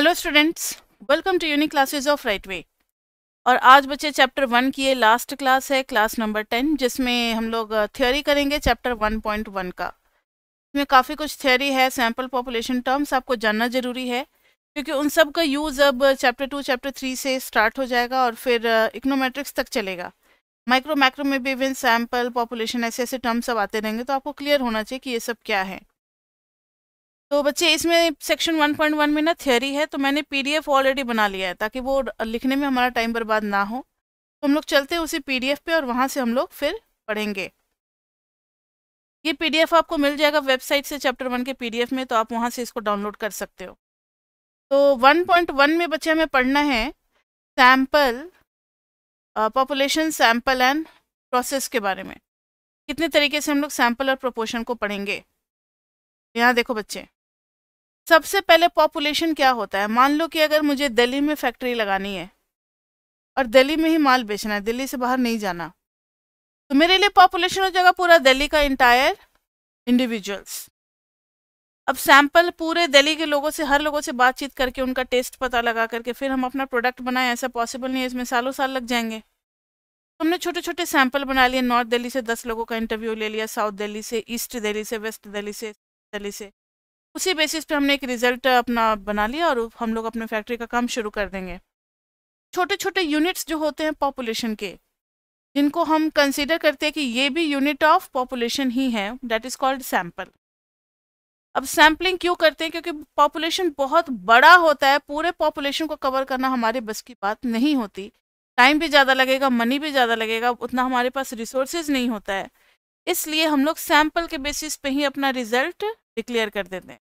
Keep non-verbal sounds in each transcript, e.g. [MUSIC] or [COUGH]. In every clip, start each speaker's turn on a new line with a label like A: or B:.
A: Hello students welcome to unique classes of right way और आज बच्चे चैप्टर वन की ये लास्ट क्लास है क्लास नंबर टेन जिसमें हम लोग थ्योरी uh, करेंगे चैप्टर वन पॉइंट वन का इसमें काफ़ी कुछ थ्योरी है सैम्पल पॉपुलेशन टर्म्स आपको जानना जरूरी है क्योंकि उन सब का यूज़ अब चैप्टर टू चैप्टर थ्री से स्टार्ट हो जाएगा और फिर इकनोमेट्रिक्स uh, तक चलेगा माइक्रो मैक्रो में भी विन सैम्पल पॉपुलेशन ऐसे ऐसे टर्म्स सब आते रहेंगे तो आपको क्लियर होना चाहिए कि ये सब क्या है तो बच्चे इसमें सेक्शन 1.1 में ना थ्योरी है तो मैंने पीडीएफ ऑलरेडी बना लिया है ताकि वो लिखने में हमारा टाइम बर्बाद ना हो तो हम लोग चलते हैं उसी पीडीएफ पे और वहाँ से हम लोग फिर पढ़ेंगे ये पीडीएफ आपको मिल जाएगा वेबसाइट से चैप्टर वन के पीडीएफ में तो आप वहाँ से इसको डाउनलोड कर सकते हो तो वन में बच्चे हमें पढ़ना है sample population sample and process के बारे में कितने तरीके से हम लोग सैम्पल और प्रोपोर्शन को पढ़ेंगे यहाँ देखो बच्चे सबसे पहले पॉपुलेशन क्या होता है मान लो कि अगर मुझे दिल्ली में फैक्ट्री लगानी है और दिल्ली में ही माल बेचना है दिल्ली से बाहर नहीं जाना तो मेरे लिए पॉपुलेशन हो जाएगा पूरा दिल्ली का इंटायर इंडिविजुअल्स अब सैंपल पूरे दिल्ली के लोगों से हर लोगों से बातचीत करके उनका टेस्ट पता लगा करके फिर हम अपना प्रोडक्ट बनाएं ऐसा पॉसिबल नहीं है इसमें सालों साल लग जाएंगे हमने छोटे छोटे सैंपल बना लिए नॉर्थ दिल्ली से दस लोगों का इंटरव्यू ले लिया साउथ दिल्ली से ईस्ट दिल्ली से वेस्ट दिल्ली से दिल्ली से उसी बेसिस पे हमने एक रिज़ल्ट अपना बना लिया और हम लोग अपने फैक्ट्री का काम शुरू कर देंगे छोटे छोटे यूनिट्स जो होते हैं पॉपुलेशन के जिनको हम कंसिडर करते हैं कि ये भी यूनिट ऑफ पॉपुलेशन ही है डेट इज़ कॉल्ड सैम्पल अब सैम्पलिंग क्यों करते हैं क्योंकि पॉपुलेशन बहुत बड़ा होता है पूरे पॉपुलेशन को कवर करना हमारे बस की बात नहीं होती टाइम भी ज़्यादा लगेगा मनी भी ज़्यादा लगेगा उतना हमारे पास रिसोर्सेज नहीं होता है इसलिए हम लोग सैम्पल के बेसिस पे ही अपना रिजल्ट डिक्लेयर कर देते हैं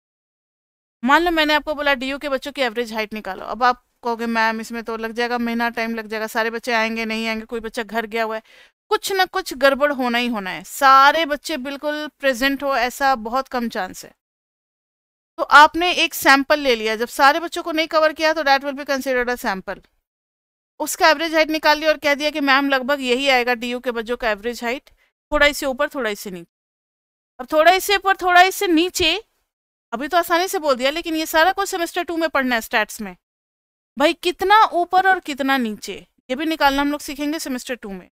A: मान लो मैंने आपको बोला डी के बच्चों की एवरेज हाइट निकालो अब आप कहोगे मैम इसमें तो लग जाएगा महीना टाइम लग जाएगा सारे बच्चे आएंगे नहीं आएंगे कोई बच्चा घर गया हुआ है कुछ ना कुछ गड़बड़ होना ही होना है सारे बच्चे बिल्कुल प्रेजेंट हो ऐसा बहुत कम चांस है तो आपने एक सैंपल ले लिया जब सारे बच्चों को नहीं कवर किया तो that will be considered a sample उसका एवरेज हाइट निकाल लिया और कह दिया कि मैम लगभग यही आएगा डी के बच्चों का एवरेज हाइट थोड़ा इसे ऊपर थोड़ा इसे नहीं अब थोड़ा इससे ऊपर थोड़ा इससे नीचे अभी तो आसानी से बोल दिया लेकिन ये सारा कुछ सेमेस्टर टू में पढ़ना है स्टैट्स में भाई कितना ऊपर और कितना नीचे ये भी निकालना हम लोग सीखेंगे सेमेस्टर टू में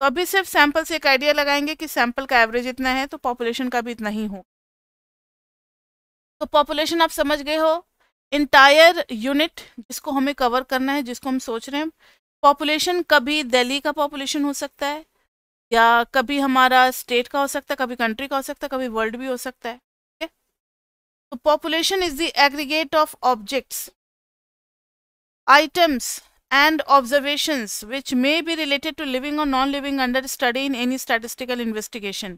A: तो अभी सिर्फ सैंपल से एक आइडिया लगाएंगे कि सैंपल का एवरेज इतना है तो पॉपुलेशन का भी इतना ही हो तो पॉपुलेशन आप समझ गए हो इंटायर यूनिट जिसको हमें कवर करना है जिसको हम सोच रहे हैं पॉपुलेशन कभी दिल्ली का पॉपुलेशन हो सकता है या कभी हमारा स्टेट का हो सकता है कभी कंट्री का हो सकता है कभी वर्ल्ड भी हो सकता है ठीक है तो population is the aggregate of objects items and observations which may be related to living और non living under study in any statistical investigation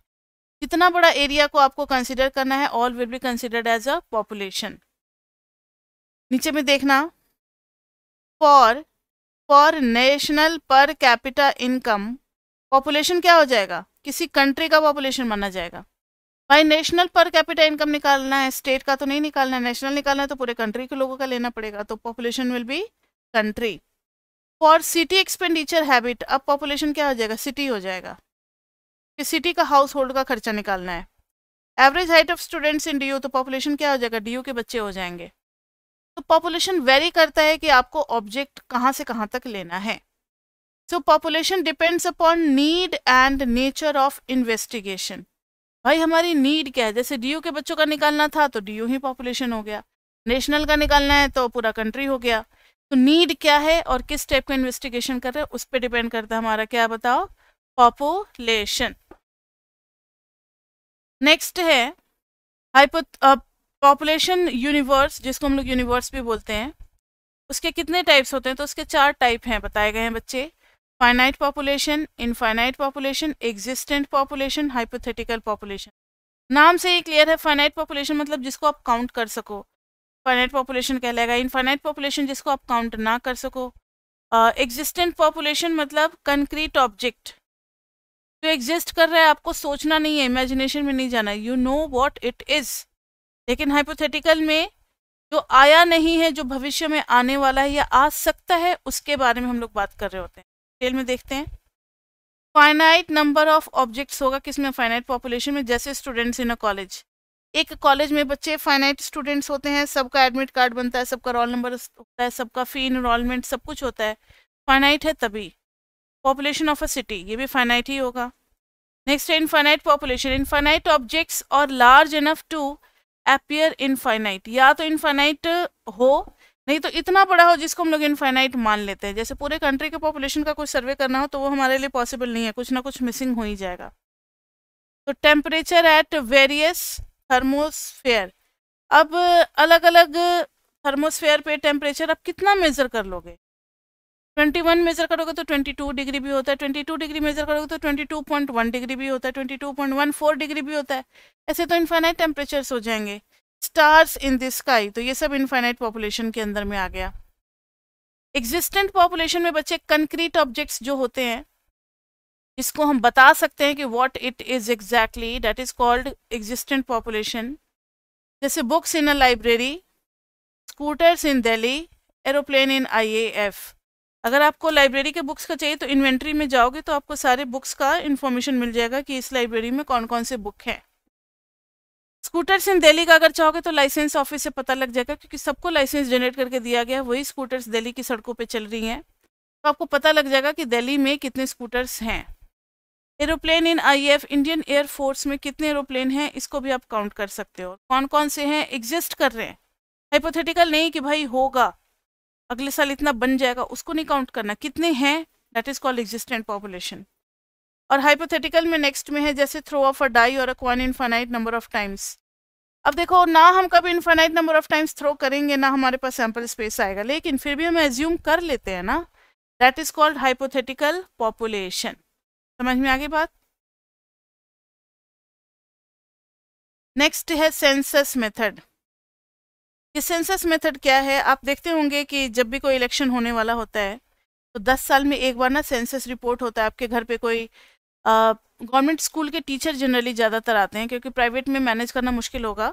A: जितना बड़ा एरिया को आपको कंसिडर करना है all will be considered as a population नीचे में देखना for for national per capita income population क्या हो जाएगा किसी कंट्री का पॉपुलेशन माना जाएगा भाई नेशनल पर कैपिटल इनकम निकालना है स्टेट का तो नहीं निकालना है नेशनल निकालना है तो पूरे कंट्री के लोगों का लेना पड़ेगा तो population will be country for city expenditure habit अब पॉपुलेशन क्या हो जाएगा सिटी हो जाएगा कि सिटी का हाउस होल्ड का खर्चा निकालना है average height of students in the तो पॉपुलेशन क्या हो जाएगा डी के बच्चे हो जाएंगे तो पॉपुलेशन वेरी करता है कि आपको ऑब्जेक्ट कहाँ से कहाँ तक लेना है so population depends upon need and nature of investigation भाई हमारी नीड क्या है जैसे डीयू के बच्चों का निकालना था तो डीयू ही पॉपुलेशन हो गया नेशनल का निकालना है तो पूरा कंट्री हो गया तो नीड क्या है और किस टाइप का इन्वेस्टिगेशन कर रहे हैं उस पर डिपेंड करता है हमारा क्या बताओ पॉपुलेशन नेक्स्ट है हाइपो पॉपुलेशन यूनिवर्स जिसको हम लोग यूनिवर्स भी बोलते हैं उसके कितने टाइप्स होते हैं तो उसके चार टाइप हैं बताए गए हैं बच्चे finite population infinite population existent population hypothetical population नाम से ही क्लियर है फाइनाइट पॉपुलेशन मतलब जिसको आप काउंट कर सको फाइनाइट पॉपुलेशन कहलाएगा इनफाइनाइट पॉपुलेशन जिसको आप काउंट ना कर सको एग्जिस्टेंट uh, पॉपुलेशन मतलब कंक्रीट ऑब्जेक्ट जो एग्जिस्ट कर रहा है आपको सोचना नहीं है इमेजिनेशन में नहीं जाना you know what it is लेकिन हाइपोथेटिकल में जो आया नहीं है जो भविष्य में आने वाला है या आ सकता है उसके बारे में हम लोग बात कर रहे होते हैं डिटेल में देखते हैं फाइनाइट नंबर ऑफ ऑब्जेक्ट्स होगा किसमें फाइनाइट पॉपुलेशन में जैसे स्टूडेंट्स इन अ कॉलेज एक कॉलेज में बच्चे फाइनाइट स्टूडेंट्स होते हैं सबका एडमिट कार्ड बनता है सबका रोल नंबर होता है सबका फ़ी इनमेंट सब कुछ होता है फाइनाइट है तभी पॉपुलेशन ऑफ अ सिटी ये भी फाइनाइट ही होगा नेक्स्ट है इनफाइनाइट पॉपुलेशन इनफाइनाइट ऑब्जेक्ट्स और large enough to appear infinite या तो इनफाइनाइट हो नहीं तो इतना बड़ा हो जिसको हम लोग इनफाइनाइट मान लेते हैं जैसे पूरे कंट्री के पॉपुलेशन का कोई सर्वे करना हो तो वो हमारे लिए पॉसिबल नहीं है कुछ ना कुछ मिसिंग हो ही जाएगा तो टेम्परेचर एट वेरियस थर्मोस्फेयर अब अलग अलग थर्मोस्फेयर पे टेम्परेचर आप कितना मेज़र कर लोगे 21 मेज़र करोगे तो 22 डिग्री भी होता है 22 डिग्री मेज़र करोगे तो 22.1 डिग्री भी होता है 22.14 डिग्री भी होता है ऐसे तो इनफाइनाइट टेम्परेचर्स हो जाएंगे स्टार्स इन द स्काई तो ये सब इनफाइनाइट पॉपुलेशन के अंदर में आ गया एग्जिस्टेंट पॉपुलेशन में बच्चे कंक्रीट ऑब्जेक्ट्स जो होते हैं इसको हम बता सकते हैं कि what it is exactly that is called existent population जैसे books in a library scooters in Delhi aeroplane in IAF अगर आपको लाइब्रेरी के बुक्स का चाहिए तो इन्वेंट्री में जाओगे तो आपको सारे बुक्स का इंफॉर्मेशन मिल जाएगा कि इस लाइब्रेरी में कौन कौन से बुक हैं स्कूटर्स इन दिल्ली का अगर चाहोगे तो लाइसेंस ऑफिस से पता लग जाएगा क्योंकि सबको लाइसेंस जनरेट करके दिया गया है वही स्कूटर्स दिल्ली की सड़कों पे चल रही हैं तो आपको पता लग जाएगा कि दिल्ली में कितने स्कूटर्स हैं aeroplane in F Indian air force में कितने एरोप्लेन हैं इसको भी आप काउंट कर सकते हो कौन कौन से हैं एग्जिस्ट कर रहे हैं हाइपोथेटिकल नहीं कि भाई होगा अगले साल इतना बन जाएगा उसको नहीं काउंट करना कितने हैं that is called existent population और हाइपोथेटिकल में नेक्स्ट में है जैसे थ्रो ऑफ अ डाई और a coin infinite number of times अब देखो ना हम कभी infinite number of times throw करेंगे ना हमारे पास सैम्पल स्पेस आएगा लेकिन फिर भी हम एज्यूम कर लेते हैं ना that is called
B: hypothetical population समझ में आगे बात नेक्स्ट है सेंसस मेथड ये सेंसस
A: मेथड क्या है आप देखते होंगे कि जब भी कोई इलेक्शन होने वाला होता है तो दस साल में एक बार ना सेंसस रिपोर्ट होता है आपके घर पे कोई गवर्नमेंट स्कूल के टीचर जनरली ज़्यादातर आते हैं क्योंकि प्राइवेट में मैनेज करना मुश्किल होगा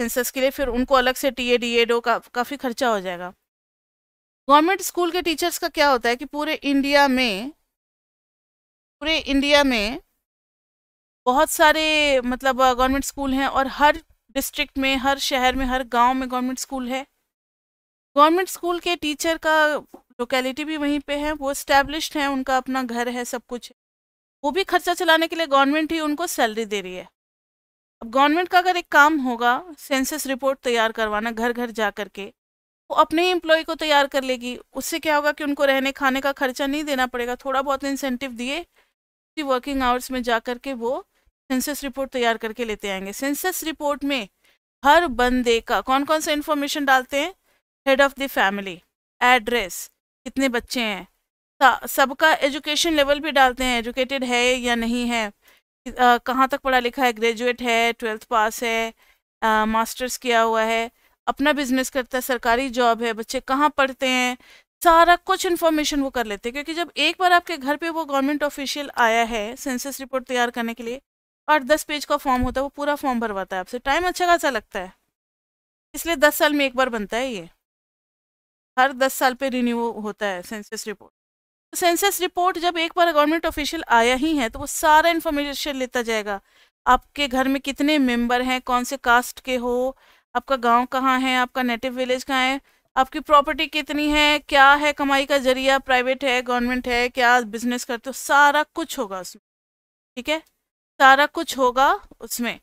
A: सेंसस के लिए फिर उनको अलग से टी ए डी एड का काफ़ी खर्चा हो जाएगा गवर्नमेंट स्कूल के टीचर्स का क्या होता है कि पूरे इंडिया में पूरे इंडिया में बहुत सारे मतलब गवर्नमेंट स्कूल हैं और हर डिस्ट्रिक्ट में हर शहर में हर गांव में गवर्नमेंट स्कूल है गवर्नमेंट स्कूल के टीचर का लोकेलिटी भी वहीं पे है वो इस्टेब्लिश हैं उनका अपना घर है सब कुछ है वो भी खर्चा चलाने के लिए गवर्नमेंट ही उनको सैलरी दे रही है अब गवर्नमेंट का अगर एक काम होगा सेंसस रिपोर्ट तैयार करवाना घर घर जा कर के वो अपने ही एम्प्लॉय को तैयार कर लेगी उससे क्या होगा कि उनको रहने खाने का खर्चा नहीं देना पड़ेगा थोड़ा बहुत इंसेंटिव दिए वर्किंग आवर्स में जा कर के वो सेंसस रिपोर्ट तैयार करके लेते आएंगे सेंसस रिपोर्ट में हर बंदे का कौन कौन सा इन्फॉर्मेशन डालते हैं head of the family address कितने बच्चे हैं सबका एजुकेशन लेवल भी डालते हैं एजुकेटेड है या नहीं है कहाँ तक पढ़ा लिखा है ग्रेजुएट है ट्वेल्थ पास है मास्टर्स किया हुआ है अपना बिजनेस करता है सरकारी जॉब है बच्चे कहाँ पढ़ते हैं सारा कुछ इन्फॉर्मेशन वो कर लेते हैं क्योंकि जब एक बार आपके घर पे वो गवर्नमेंट ऑफिशियल आया है सेंसस रिपोर्ट तैयार करने के लिए और दस पेज का फॉर्म होता है वो पूरा फॉर्म भरवाता है आपसे टाइम अच्छा खासा लगता है इसलिए दस साल में एक बार बनता है ये हर दस साल पे रिन्यू होता है सेंसस रिपोर्ट सेंसस रिपोर्ट जब एक बार गवर्नमेंट ऑफिशियल आया ही है तो वो सारा इन्फॉर्मेशन लेता जाएगा आपके घर में कितने मेंबर हैं कौन से कास्ट के हो आपका गांव कहाँ है आपका नेटिव विलेज कहाँ है आपकी प्रॉपर्टी कितनी है क्या है कमाई का जरिया प्राइवेट है गवर्नमेंट है क्या बिजनेस करते हो सारा कुछ होगा उसमें ठीक है सारा कुछ होगा उसमें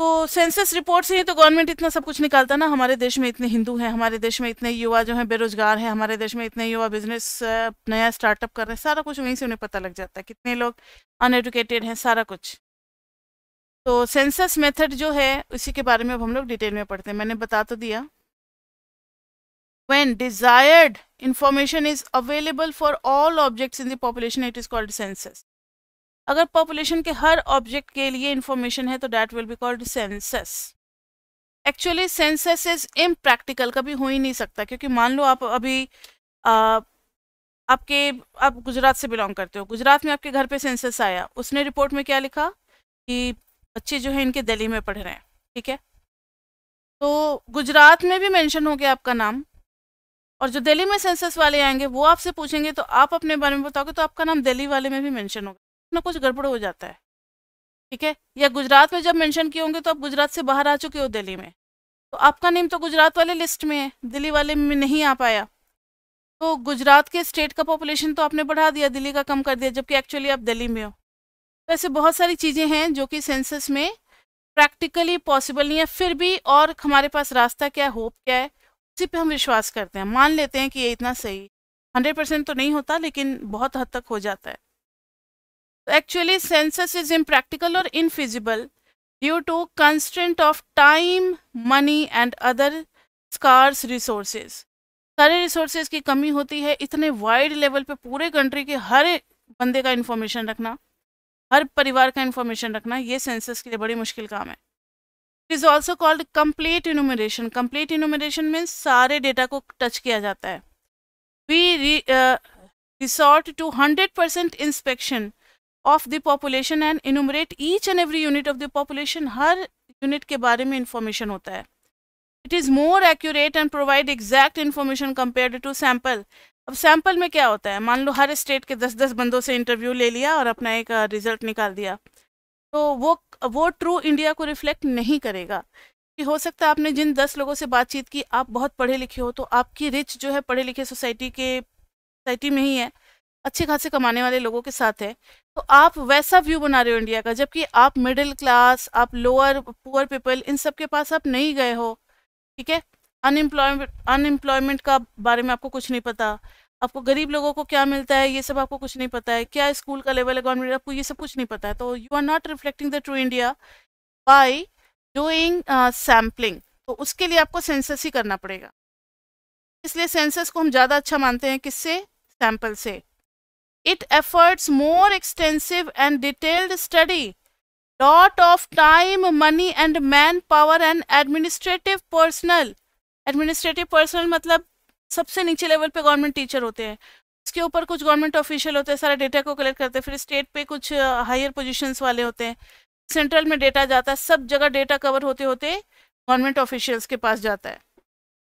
A: तो सेंसस रिपोर्ट से ही तो गवर्नमेंट इतना सब कुछ निकालता ना हमारे देश में इतने हिंदू हैं हमारे देश में इतने युवा जो हैं बेरोजगार हैं हमारे देश में इतने युवा बिजनेस नया स्टार्टअप कर रहे हैं सारा कुछ वहीं से उन्हें पता लग जाता है कितने लोग अनएडुकेटेड हैं सारा कुछ तो सेंसस मेथड जो है उसी के बारे में अब हम लोग डिटेल में पढ़ते हैं मैंने बता तो दिया when desired information is available for all objects in the population it is called census अगर पॉपुलेशन के हर ऑब्जेक्ट के लिए इन्फॉर्मेशन है तो that will be called census actually census is impractical कभी हो ही नहीं सकता क्योंकि मान लो आप अभी आ, आपके आप गुजरात से बिलोंग करते हो गुजरात में आपके घर पे सेंसस आया उसने रिपोर्ट में क्या लिखा कि बच्चे जो है इनके दिल्ली में पढ़ रहे हैं ठीक है तो गुजरात में भी मेंशन हो गया आपका नाम और जो दिल्ली में सेंसस वाले आएंगे वो आपसे पूछेंगे तो आप अपने बारे में बताओगे तो आपका नाम दिल्ली वाले में भी मैंशन होगा ना कुछ गड़बड़ हो जाता है ठीक है या गुजरात में जब मेंशन किए होंगे तो आप गुजरात से बाहर आ चुके हो दिल्ली में तो आपका नेम तो गुजरात वाले लिस्ट में है दिल्ली वाले में नहीं आ पाया तो गुजरात के स्टेट का पॉपुलेशन तो आपने बढ़ा दिया दिल्ली का कम कर दिया जबकि एक्चुअली आप दिल्ली में हो तो ऐसे बहुत सारी चीज़ें हैं जो कि सेंसस में प्रैक्टिकली पॉसिबल नहीं है फिर भी और हमारे पास रास्ता क्या है होप क्या है उसी पर हम विश्वास करते हैं मान लेते हैं कि ये इतना सही हंड्रेड परसेंट तो नहीं होता लेकिन बहुत हद तक हो जाता है तो एक्चुअली सेंसस इज इम्प्रैक्टिकल और infeasible due to constant of time money and other scarce resources सारे रिसोर्सेज की कमी होती है इतने वाइड लेवल पे पूरे कंट्री के हर बंदे का इन्फॉर्मेशन रखना हर परिवार का इन्फॉर्मेशन रखना ये सेंसस के लिए बड़ी मुश्किल काम है it is also called complete enumeration complete enumeration में सारे डेटा को टच किया जाता है we resort to hundred percent inspection of the population and enumerate each and every unit of the population हर यूनिट के बारे में इंफॉर्मेशन होता है it is more accurate and provide exact information compare to sample अब sample में क्या होता है मान लो हर स्टेट के दस दस बंदों से इंटरव्यू ले लिया और अपना एक रिजल्ट निकाल दिया तो वो वो ट्रू इंडिया को रिफ्लेक्ट नहीं करेगा कि हो सकता है आपने जिन दस लोगों से बातचीत की आप बहुत पढ़े लिखे हो तो आपकी रिच जो है पढ़े लिखे सोसाइटी के सोसाइटी में ही है अच्छे खासे कमाने वाले लोगों के साथ है तो आप वैसा व्यू बना रहे हो इंडिया का जबकि आप मिडिल क्लास आप लोअर पुअर पीपल इन सब के पास आप नहीं गए हो ठीक है अनएम्प्लॉयमेंट अनएम्प्लॉयमेंट का बारे में आपको कुछ नहीं पता आपको गरीब लोगों को क्या मिलता है ये सब आपको कुछ नहीं पता है क्या स्कूल का लेवल है गवर्नमेंट आपको ये सब कुछ नहीं पता है तो you are not reflecting the true India by doing sampling तो उसके लिए आपको सेंसस ही करना पड़ेगा इसलिए सेंसस को हम ज़्यादा अच्छा मानते हैं किससे सैंपल से It affords more extensive and detailed study. Lot of time, money and manpower and administrative personnel. Administrative personnel मतलब सबसे नीचे लेवल पे गवर्नमेंट टीचर होते हैं इसके ऊपर कुछ गवर्नमेंट ऑफिशियल होते हैं सारा डेटा को कलेक्ट करते हैं फिर स्टेट पे कुछ हायर पोजीशंस वाले होते हैं सेंट्रल में डेटा जाता है सब जगह डेटा कवर होते होते गवर्नमेंट ऑफिशियल्स के पास जाता है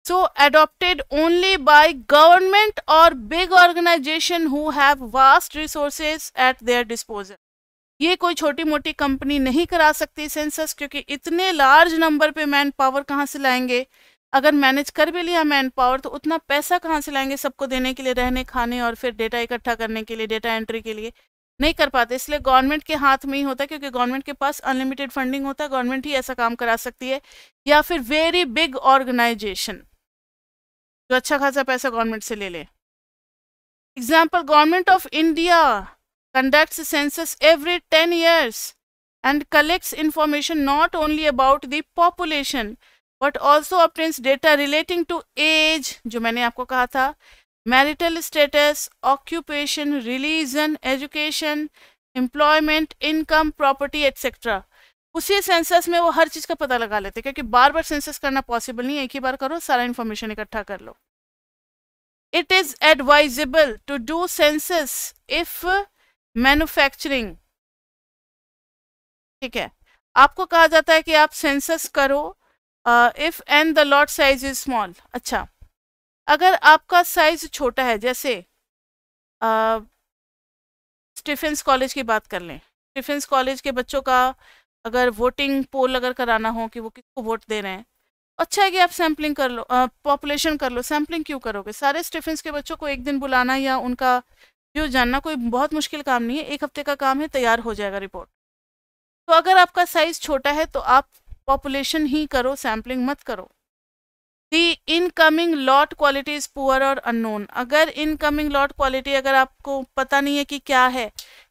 A: so adopted only by government और big organization who have vast resources at their disposal ये कोई छोटी मोटी कंपनी नहीं करा सकती सेंसस क्योंकि इतने लार्ज नंबर पे मैन पावर कहाँ से लाएंगे अगर मैनेज कर भी लिया मैन पावर तो उतना पैसा कहाँ से लाएंगे सबको देने के लिए रहने खाने और फिर डेटा इकट्ठा करने के लिए डेटा एंट्री के लिए नहीं कर पाते इसलिए गवर्नमेंट के हाथ में ही होता है क्योंकि गवर्नमेंट के पास अनलिमिटेड फंडिंग होता है गवर्नमेंट ही ऐसा काम करा सकती है या फिर वेरी बिग ऑर्गेनाइजेशन जो अच्छा खासा पैसा गवर्नमेंट से ले ले example government of India conduct census every ten years and collects information not only about the population but also अप्रिंस डेटा रिलेटिंग टू एज जो मैंने आपको कहा था marital status occupation religion education employment income property etcetera उसी census में वो हर चीज़ का पता लगा लेते क्योंकि बार बार सेंसस करना पॉसिबल नहीं है एक ही बार करो सारा इन्फॉर्मेशन इकट्ठा कर लो it is advisable to do census if manufacturing ठीक है आपको कहा जाता है कि आप सेंसस करो if and the lot size is small अच्छा अगर आपका साइज छोटा है जैसे स्टीफेंस uh, कॉलेज की बात कर लें स्टीफेंस कॉलेज के बच्चों का अगर वोटिंग पोल अगर कराना हो कि वो किसको वोट दे रहे हैं अच्छा है कि आप सैम्पलिंग कर लो पॉपुलेशन कर लो सैम्पलिंग क्यों करोगे सारे स्टेफेंस के बच्चों को एक दिन बुलाना या उनका जो जानना कोई बहुत मुश्किल काम नहीं है एक हफ्ते का काम है तैयार हो जाएगा रिपोर्ट तो अगर आपका साइज छोटा है तो आप पॉपुलेशन ही करो सैम्पलिंग मत करो the incoming lot quality is poor और अननोन अगर इनकमिंग लॉट क्वालिटी अगर आपको पता नहीं है कि क्या है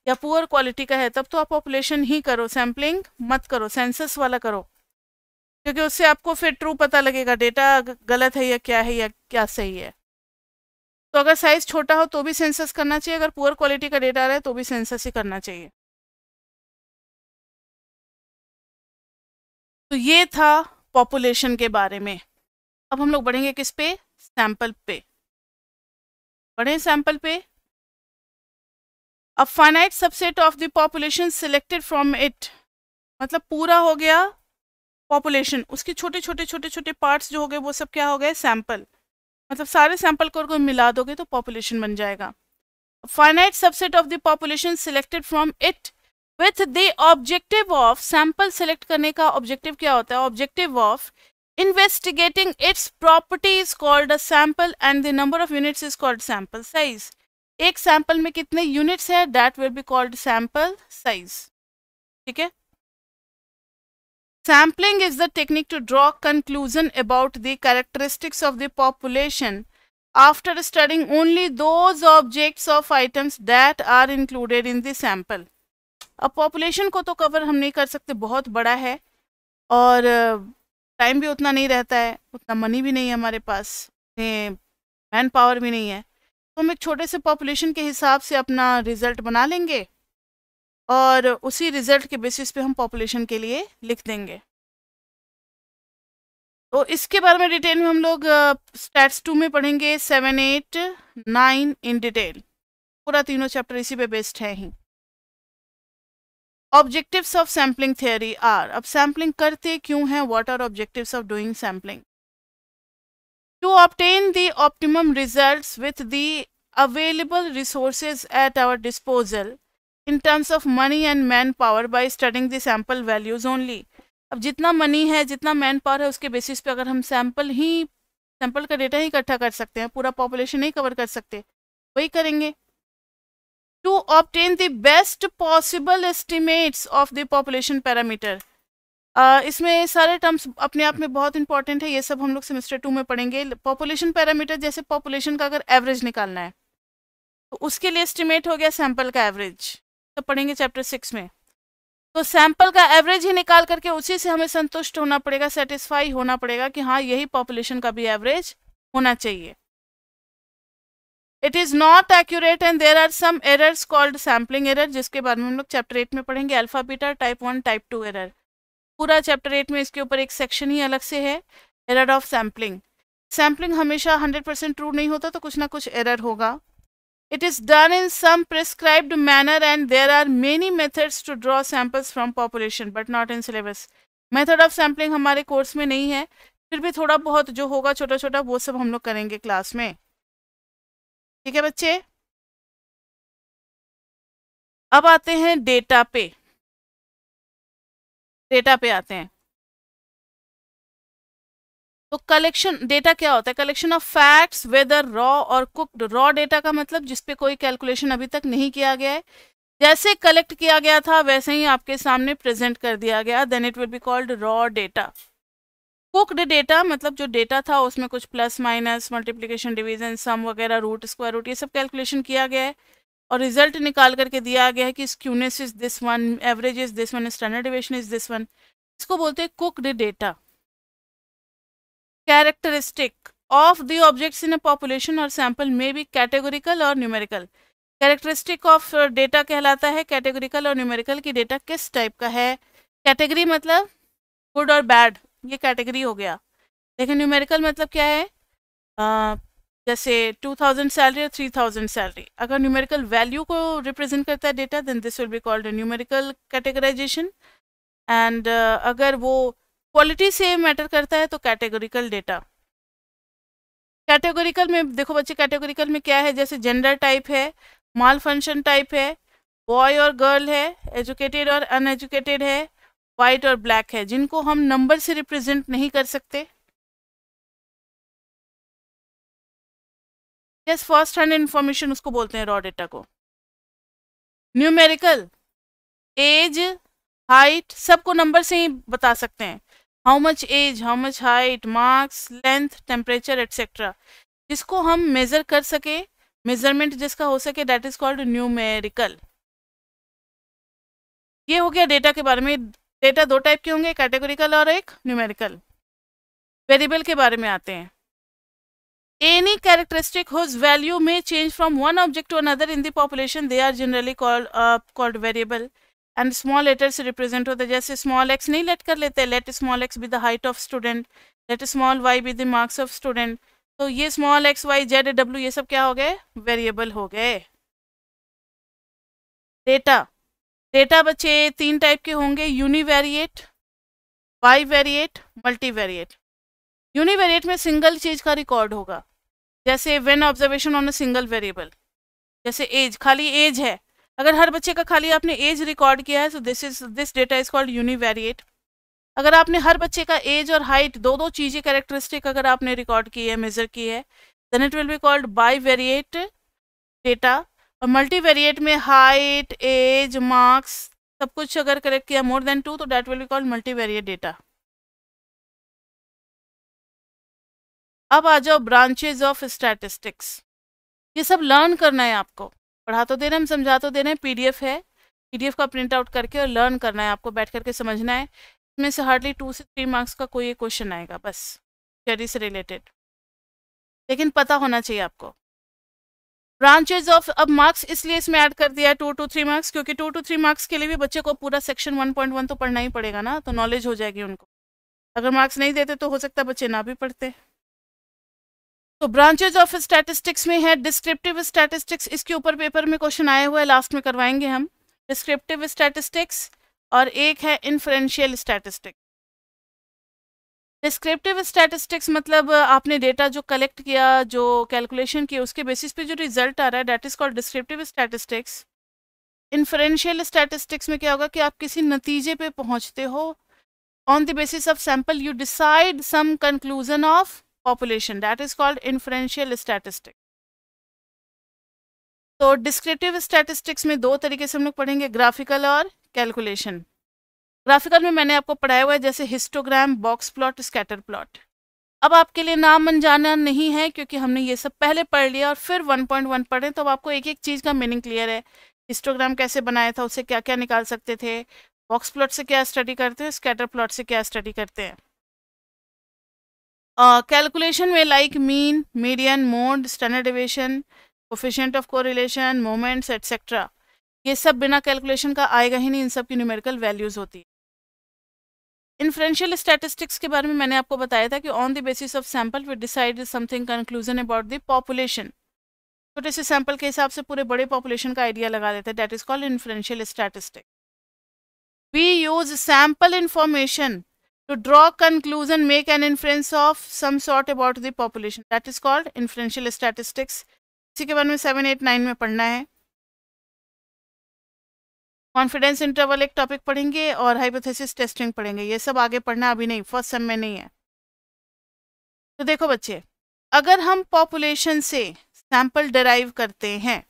A: या पुअर क्वालिटी का है तब तो आप पॉपुलेशन ही करो सैम्पलिंग मत करो सेंसस वाला करो क्योंकि उससे आपको फिर ट्रू पता लगेगा डेटा गलत है या क्या है या क्या सही है तो अगर साइज़ छोटा हो तो भी
B: सेंसस करना चाहिए अगर पुअर क्वालिटी का डेटा आ रहा है तो भी सेंसस ही करना चाहिए तो ये था पॉपुलेशन के बारे में अब हम लोग बढ़ेंगे किस पे सैंपल पे बढ़े सैंपल पे
A: a finite subset of the population selected from it मतलब पूरा हो गया पॉपुलेशन उसके छोटे छोटे छोटे छोटे पार्ट्स जो हो गए वो सब क्या हो गए सैंपल मतलब सारे सैंपल को अगर मिला दोगे तो पॉपुलेशन बन जाएगा finite subset of the population selected from it with the objective of sample select करने का ऑब्जेक्टिव क्या होता है objective of investigating its property is called a sample and the number of units is called sample size एक sample में कितने units हैं that will be called sample size ठीक है sampling is the technique to draw conclusion about the characteristics of the population after studying only those objects of items that are included in the sample अब population को तो cover हम नहीं कर सकते बहुत बड़ा है और टाइम uh, भी उतना नहीं रहता है उतना मनी भी नहीं है हमारे पास मैन पावर भी नहीं है तो हम एक छोटे से पॉपुलेशन के हिसाब से अपना रिज़ल्ट बना लेंगे और उसी रिज़ल्ट के बेसिस पे हम पॉपुलेशन के लिए लिख देंगे तो इसके बारे में डिटेल में हम लोग स्टैट्स टू में पढ़ेंगे seven eight nine in detail पूरा तीनों चैप्टर इसी पे बेस्ड है ही objectives of sampling theory are अब सैम्पलिंग करते क्यों हैं what are objectives of doing sampling to obtain the optimum result with the available resource at our disposal in terms of money and manpower by studying the sample values only अब जितना money है जितना man power है उसके basis पे अगर हम sample ही सैम्पल का डेटा ही इकट्ठा कर सकते हैं पूरा पॉपुलेशन नहीं कवर कर सकते वही करेंगे to obtain the best possible estimates of the population parameter इसमें सारे टर्म्स अपने आप में बहुत इंपॉर्टेंट है ये सब हम लोग सेमेस्टर टू में पढ़ेंगे पॉपुलेशन पैरामीटर जैसे पॉपुलेशन का अगर एवरेज निकालना है तो उसके लिए एस्टिमेट हो गया सैंपल का एवरेज तो पढ़ेंगे चैप्टर सिक्स में तो सैंपल का एवरेज ही निकाल करके उसी से हमें संतुष्ट होना पड़ेगा सेटिस्फाई होना पड़ेगा कि हाँ यही पॉपुलेशन का भी एवरेज होना चाहिए it is not accurate and there are some errors called sampling error जिसके बारे में हम लोग चैप्टर एट में पढ़ेंगे alpha beta type one type two error पूरा चैप्टर एट में इसके ऊपर एक सेक्शन ही अलग से है एरर ऑफ सैम्पलिंग सैम्पलिंग हमेशा 100 परसेंट ट्रू नहीं होता तो कुछ ना कुछ एरर होगा it is done in some prescribed manner and there are many methods to draw samples from population but not in syllabus method of sampling हमारे course में नहीं है फिर भी थोड़ा बहुत
B: जो होगा छोटा छोटा वो सब हम लोग करेंगे क्लास में ठीक है बच्चे अब आते हैं डेटा पे डेटा पे आते हैं तो
A: कलेक्शन डेटा क्या होता है collection of facts whether raw और कुक्ड रॉ डेटा का मतलब जिसपे कोई कैलकुलेशन अभी तक नहीं किया गया है जैसे कलेक्ट किया गया था वैसे ही आपके सामने प्रेजेंट कर दिया गया then it will be called raw data cooked data मतलब जो डेटा था उसमें कुछ plus minus multiplication division sum वगैरह रूट स्क्वायर रूट ये सब कैलकुलेशन किया गया है और रिजल्ट निकाल करके दिया गया है कि skewness is this one average is this one standard is this one इसको बोलते हैं cooked data characteristic of the objects in a population और सैंपल मे बी कैटेगोरिकल और न्यूमेरिकल कैरेक्टरिस्टिक ऑफ डेटा कहलाता है कैटेगोरिकल और न्यूमेरिकल की data किस टाइप का है कैटेगरी मतलब गुड और बैड ये कैटेगरी हो गया लेकिन न्यूमेरिकल मतलब क्या है जैसे 2000 सैलरी और 3000 सैलरी अगर न्यूमेरिकल वैल्यू को रिप्रेजेंट करता है data then this will be called numerical categorization and अगर वो क्वालिटी से मैटर करता है तो कैटेगोरिकल डेटा कैटेगोरिकल में देखो बच्चे कैटेगोरिकल में क्या है जैसे जेंडर टाइप है माल फंक्शन टाइप है बॉय और गर्ल है एजुकेटेड और अनएजुकेटेड
B: है वाइट और ब्लैक है जिनको हम नंबर से रिप्रेजेंट नहीं कर सकते यस फर्स्ट हैंड इंफॉर्मेशन उसको बोलते हैं रॉ डेटा को न्यूमेरिकल एज
A: हाइट सबको नंबर से ही बता सकते हैं how much age how much height marks length temperature etcetera जिसको हम मेज़र कर सके मेजरमेंट जिसका हो सके दैट इज़ कॉल्ड न्यूमेरिकल ये हो गया डेटा के बारे में डेटा दो टाइप के होंगे कैटेगोरिकल और एक न्यूमेरिकल वेरिएबल के बारे में आते हैं any characteristic whose value may change from one object to another in the population they are generally called uh, called variable and small letters represent होते जैसे small x नहीं let कर लेते let small x be the height of student let small y be the marks of student तो ये small x y z w ये सब क्या हो गए variable हो गए डेटा डेटा बच्चे तीन टाइप के होंगे univariate bivariate multivariate univariate में सिंगल चीज का रिकॉर्ड होगा जैसे when observation on a single variable जैसे एज खाली एज है अगर हर बच्चे का खाली आपने एज रिकॉर्ड किया है तो this is this data is called univariate अगर आपने हर बच्चे का एज और हाइट दो दो चीजें कैरेक्टरिस्टिक अगर आपने रिकॉर्ड की है मेजर की है then it will be called bivariate data और मल्टी वेरिएट में हाइट एज मार्क्स सब कुछ अगर करेक्ट किया मोर
B: देन टू तो that will be called multivariate data अब आ जाओ ब्रांचेज ऑफ स्टैटिस्टिक्स ये सब लर्न करना है आपको
A: पढ़ा तो दे रहे हम समझा तो दे रहे हैं पीडीएफ है पीडीएफ का प्रिंट आउट करके और लर्न करना है आपको बैठ करके समझना है इसमें से हार्डली टू से थ्री मार्क्स का कोई एक क्वेश्चन आएगा बस स्टडी से रिलेटेड लेकिन पता होना चाहिए आपको ब्रांचेज ऑफ अब मार्क्स इसलिए इसमें ऐड कर दिया है टू टू थ्री मार्क्स क्योंकि टू टू थ्री मार्क्स के लिए भी बच्चे को पूरा सेक्शन वन पॉइंट वन तो पढ़ना ही पड़ेगा ना तो नॉलेज हो जाएगी उनको अगर मार्क्स नहीं देते तो हो सकता बच्चे ना भी पढ़ते तो ब्रांचेज ऑफ स्टैटिस्टिक्स में है डिस्क्रिप्टिव स्टैटिस्टिक्स इसके ऊपर पेपर में क्वेश्चन आया हुआ है लास्ट में करवाएंगे हम डिस्क्रिप्टिव स्टैटिस्टिक्स और एक है इन्फ्रेंशियल स्टैटिस्टिक्स डिस्क्रिप्टिव स्टैटिस्टिक्स मतलब आपने डेटा जो कलेक्ट किया जो कैलकुलेशन किया उसके बेसिस पे जो रिजल्ट आ रहा है that is called descriptive statistics inferential statistics में क्या होगा कि आप किसी नतीजे पे पहुंचते हो on the basis of sample you decide some conclusion of population that is called inferential statistics तो डिस्क्रिप्टिव स्टैटिस्टिक्स में दो तरीके से हम लोग पढ़ेंगे ग्राफिकल और कैलकुलेशन ग्राफिकल में मैंने आपको पढ़ाया हुआ है जैसे histogram box plot scatter plot अब आपके लिए नाम अनजाना नहीं है क्योंकि हमने ये सब पहले पढ़ लिया और फिर 1.1 पढ़े तो अब आपको एक एक चीज़ का मीनिंग क्लियर है हिस्टोग्राम कैसे बनाया था उससे क्या क्या निकाल सकते थे बॉक्स प्लॉट से क्या स्टडी करते हैं स्कैटर प्लॉट से क्या स्टडी करते हैं कैलकुलेशन में like mean median mode standard deviation coefficient of correlation moments etcetera ये सब बिना कैलकुलेशन का आएगा ही नहीं इन सब की न्यूमेरिकल वैल्यूज़ होती है इन्फ्लुएंशियल स्टैटिस्टिक्स के बारे में मैंने आपको बताया था कि on the basis of sample we decide something conclusion about the population छोटे से सैंपल के हिसाब से पूरे बड़े पॉपुलेशन का आइडिया लगा देते हैं that is called influential statistic we use sample information to draw conclusion make an inference of some sort about the population that is called inferential statistics इसी के बारे में सेवन एट नाइन में पढ़ना है कॉन्फिडेंस इंटरवल एक topic पढ़ेंगे और हाइपोथेसिस टेस्टिंग पढ़ेंगे ये सब आगे पढ़ना अभी नहीं फर्स्ट सेम में नहीं है तो देखो बच्चे अगर हम पॉपुलेशन से सैंपल डराइव करते हैं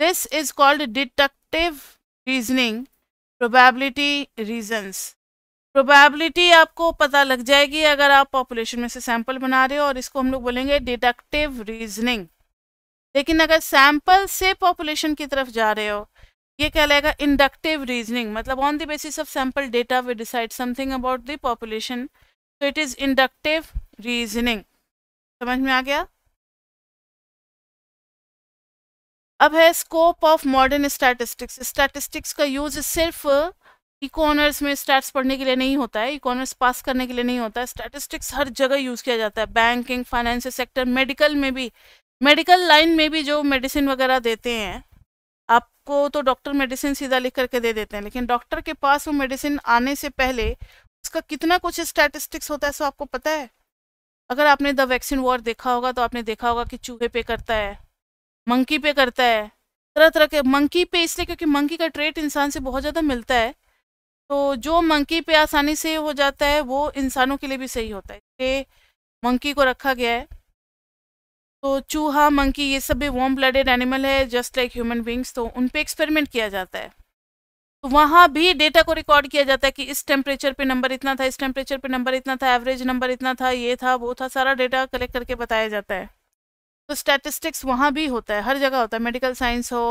A: this is called detective reasoning probability reasons probability आपको पता लग जाएगी अगर आप पॉपुलेशन में से सैंपल बना रहे हो और इसको हम लोग बोलेंगे डिडक्टिव रीजनिंग लेकिन अगर सैंपल से पॉपुलेशन की तरफ जा रहे हो ये कहलाएगा इंडक्टिव रीजनिंग मतलब on the basis of sample data we decide something about the population तो इट इज़ इंडक्टिव रीजनिंग समझ में आ गया अब है scope of modern statistics statistics का यूज सिर्फ इकोनर्स में स्टैट्स पढ़ने के लिए नहीं होता है इकोनर्स पास करने के लिए नहीं होता है स्टैटिस्टिक्स हर जगह यूज़ किया जाता है बैंकिंग फाइनेंस सेक्टर मेडिकल में भी मेडिकल लाइन में भी जो मेडिसिन वगैरह देते हैं आपको तो डॉक्टर मेडिसिन सीधा लिख करके दे देते हैं लेकिन डॉक्टर के पास वो मेडिसिन आने से पहले उसका कितना कुछ स्टैटिस्टिक्स होता है सो आपको पता है अगर आपने द वैक्सीन वॉर देखा होगा तो आपने देखा होगा कि चूहे पे करता है मंकी पे करता है तरह तरह के मंकी पे इसलिए क्योंकि मंकी का ट्रेट इंसान से बहुत ज़्यादा मिलता है तो जो मंकी पे आसानी से हो जाता है वो इंसानों के लिए भी सही होता है कि मंकी को रखा गया है तो चूहा मंकी ये सब भी वार्म ब्लडेड एनिमल है जस्ट लाइक ह्यूमन बींग्स तो उन पर एक्सपेरिमेंट किया जाता है तो वहाँ भी डेटा को रिकॉर्ड किया जाता है कि इस टेम्परेचर पे नंबर इतना था इस टेम्परेचर पे नंबर इतना था एवरेज नंबर इतना था ये था वो था सारा डेटा कलेक्ट करके बताया जाता है तो स्टैटिस्टिक्स वहाँ भी होता है हर जगह होता है मेडिकल साइंस हो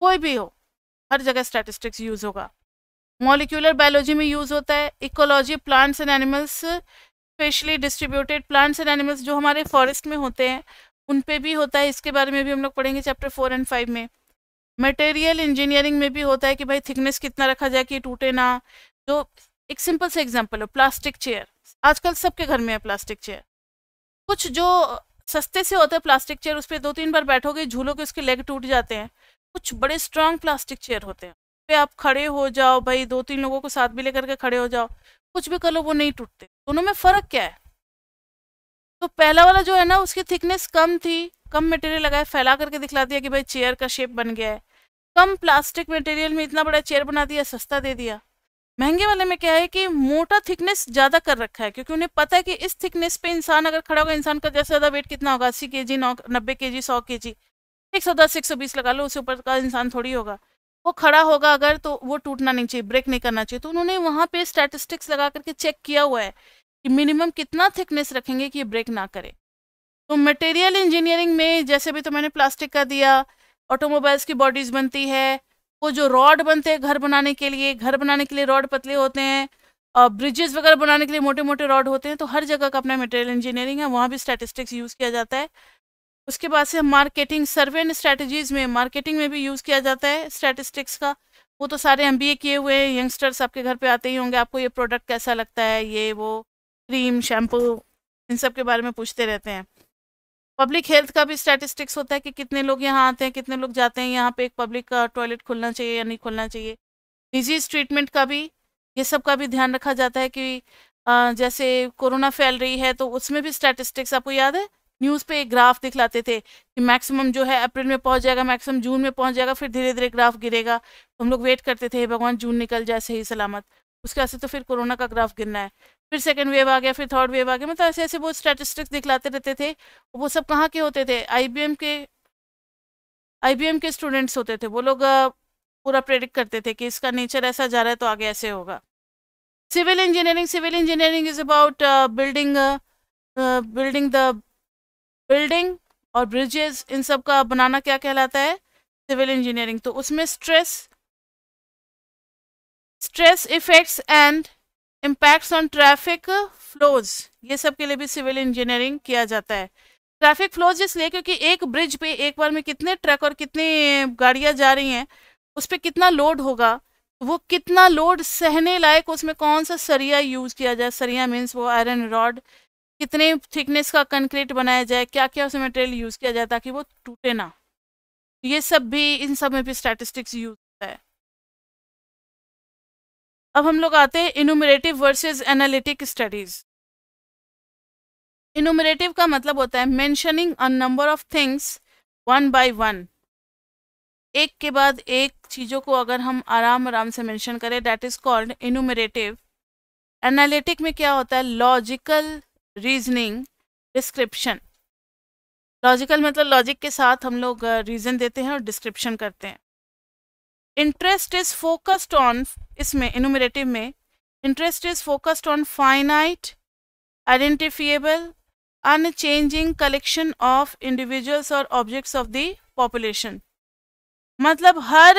A: कोई भी हो हर जगह स्टैटिस्टिक्स यूज़ होगा मॉलिक्यूलर बायोलॉजी में यूज़ होता है ecology plants and animals specially distributed plants and animals जो हमारे फॉरेस्ट में होते हैं उन पे भी होता है इसके बारे में भी हम लोग पढ़ेंगे चैप्टर फोर एंड फाइव में मटेरियल इंजीनियरिंग में भी होता है कि भाई थिकनेस कितना रखा जाए कि टूटे ना जो तो एक सिंपल से एग्जाम्पल है प्लास्टिक चेयर आजकल सबके घर में है प्लास्टिक चेयर कुछ जो सस्ते से होता है प्लास्टिक चेयर उस पर दो तीन बार बैठोगे झूलों के उसके लेग टूट जाते हैं कुछ बड़े स्ट्रांग प्लास्टिक चेयर होते हैं पे आप खड़े हो जाओ भाई दो तीन लोगों को साथ भी लेकर के खड़े हो जाओ कुछ भी कर लो वो नहीं टूटते दोनों में फ़र्क क्या है तो पहला वाला जो है ना उसकी थिकनेस कम थी कम मटेरियल लगाया फैला करके दिखला दिया कि भाई चेयर का शेप बन गया है कम प्लास्टिक मटेरियल में इतना बड़ा चेयर बना दिया सस्ता दे दिया महंगे वाले में क्या है कि मोटा थिकनेस ज़्यादा कर रखा है क्योंकि उन्हें पता है कि इस थिकनेस पे इंसान अगर खड़ा होगा इंसान का ज़्यादा ज़्यादा वेट कितना होगा अस्सी के जी नौ नब्बे के जी सौ के जी एक सौ दस एक सौ बीस लगा लो उससे ऊपर का इंसान थोड़ी होगा वो खड़ा होगा अगर तो वो टूटना नहीं चाहिए ब्रेक नहीं करना चाहिए तो उन्होंने वहाँ पे स्टैटिस्टिक्स लगा करके चेक किया हुआ है कि मिनिमम कितना थिकनेस रखेंगे कि ये ब्रेक ना करे तो मटेरियल इंजीनियरिंग में जैसे भी तो मैंने प्लास्टिक का दिया ऑटोमोबाइल्स की बॉडीज बनती है वो जो रॉड बनते हैं घर बनाने के लिए घर बनाने के लिए रॉड पतले होते हैं और ब्रिजेस वगैरह बनाने के लिए मोटे मोटे रॉड होते हैं तो हर जगह का अपना मटेरियल इंजीनियरिंग है वहाँ भी स्टैटिस्टिक्स यूज़ किया जाता है उसके बाद से मार्केटिंग सर्वे एंड स्ट्रैटेजीज में मार्केटिंग में भी यूज़ किया जाता है स्टैटिस्टिक्स का वो तो सारे एम किए हुए यंगस्टर्स आपके घर पे आते ही होंगे आपको ये प्रोडक्ट कैसा लगता है ये वो क्रीम शैम्पू इन सब के बारे में पूछते रहते हैं पब्लिक हेल्थ का भी स्टैटिस्टिक्स होता है कि कितने लोग यहाँ आते हैं कितने लोग जाते हैं यहाँ पे एक पब्लिक का टॉयलेट खुलना चाहिए या नहीं खुलना चाहिए डिजीज़ ट्रीटमेंट का भी ये सब का भी ध्यान रखा जाता है कि जैसे कोरोना फैल रही है तो उसमें भी स्टैटिस्टिक्स आपको याद है न्यूज़ पे ग्राफ दिखलाते थे कि मैक्सिमम जो है अप्रैल में पहुंच जाएगा मैक्सिमम जून में पहुंच जाएगा फिर धीरे धीरे ग्राफ गिरेगा तो हम लोग वेट करते थे भगवान जून निकल जाए सही सलामत उसके वास्ते तो फिर कोरोना का ग्राफ गिरना है फिर सेकेंड वेव आ गया फिर थर्ड वेव आ गया मतलब ऐसे ऐसे वो स्टैटिस्टिक्स दिखलाते रहते थे वो सब कहाँ के होते थे आई के आई के स्टूडेंट्स होते थे वो लोग पूरा प्रेडिक्ट करते थे कि इसका नेचर ऐसा जा रहा है तो आगे ऐसे होगा civil engineering civil engineering is about building building the building और ब्रिजेस इन सब का बनाना क्या कहलाता है सिविल इंजीनियरिंग तो उसमें stress stress effects and impacts on traffic flows ये सब के लिए भी सिविल इंजीनियरिंग किया जाता है ट्रैफिक फ्लोज इसलिए क्योंकि एक ब्रिज पे एक बार में कितने ट्रक और कितनी गाड़ियाँ जा रही हैं उस पर कितना लोड होगा वो कितना लोड सहने लायक उसमें कौन सा सरिया यूज़ किया जाए सरिया मीन्स वो आयरन रॉड कितने थिकनेस का कंक्रीट बनाया जाए क्या क्या उसमें मटेरियल यूज़ किया जाए ताकि वो टूटे ना
B: ये सब भी इन सब में भी स्टैटिस्टिक्स यूज होता है अब हम लोग आते हैं enumerative versus analytic studies
A: enumerative का मतलब होता है mentioning a number of things one by one एक के बाद एक चीज़ों को अगर हम आराम आराम से मेंशन करें that is called enumerative analytic में क्या होता है लॉजिकल रीजनिंग डिस्क्रिप्शन लॉजिकल मतलब लॉजिक के साथ हम लोग रीज़न देते हैं और डिस्क्रिप्शन करते हैं इंटरेस्ट इज़ फोकस्ड ऑन इसमें इनोमरेटिव में interest is focused on finite identifiable unchanging collection of individuals और ऑब्जेक्ट्स ऑफ द पॉपुलेशन मतलब हर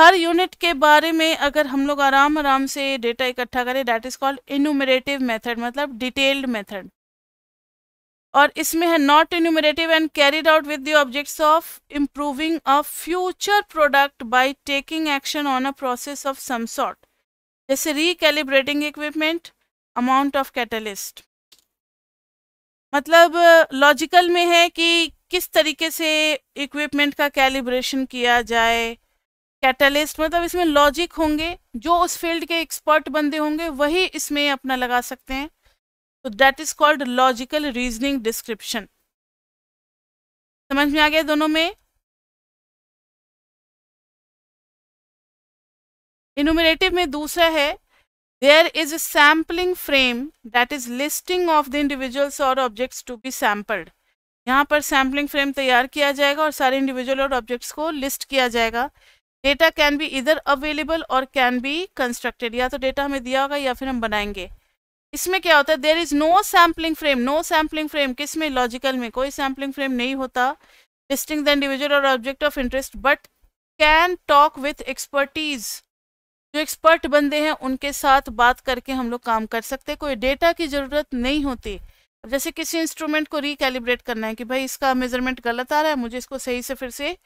A: हर यूनिट के बारे में अगर हम लोग आराम आराम से डेटा इकट्ठा करें that is called enumerative method मतलब डिटेल्ड मेथड और इसमें है not enumerative and carried out with the objects of improving a future product by taking action on a process of some sort जैसे recalibrating equipment amount of catalyst मतलब logical में है कि किस तरीके से इक्विपमेंट का कैलिब्रेशन किया जाए कैटलिस्ट मतलब इसमें लॉजिक होंगे जो उस फील्ड के एक्सपर्ट बंदे होंगे वही इसमें अपना लगा सकते हैं तो that is
B: called logical reasoning description समझ में आ गया दोनों में इनुमरेटिव में दूसरा है there is a sampling frame that is listing of
A: the individuals और ऑब्जेक्ट्स टू बी सैम्पल्ड यहाँ पर सैम्पलिंग फ्रेम तैयार किया जाएगा और सारे इंडिविजुअल और ऑब्जेक्ट्स को लिस्ट किया जाएगा डेटा कैन बी इधर अवेलेबल और कैन बी कंस्ट्रक्टेड या तो डेटा हमें दिया होगा या फिर हम बनाएंगे इसमें क्या होता है there is no sampling frame no sampling frame किस में लॉजिकल में कोई सैम्पलिंग फ्रेम नहीं होता डिस्टिंग द इंडिविजुअल और object of interest but can talk with expertise जो एक्सपर्ट बंदे हैं उनके साथ बात करके हम लोग काम कर सकते कोई डेटा की ज़रूरत नहीं होती जैसे किसी इंस्ट्रूमेंट को रिकेलिब्रेट करना है कि भाई इसका मेजरमेंट गलत आ रहा है मुझे इसको सही से फिर से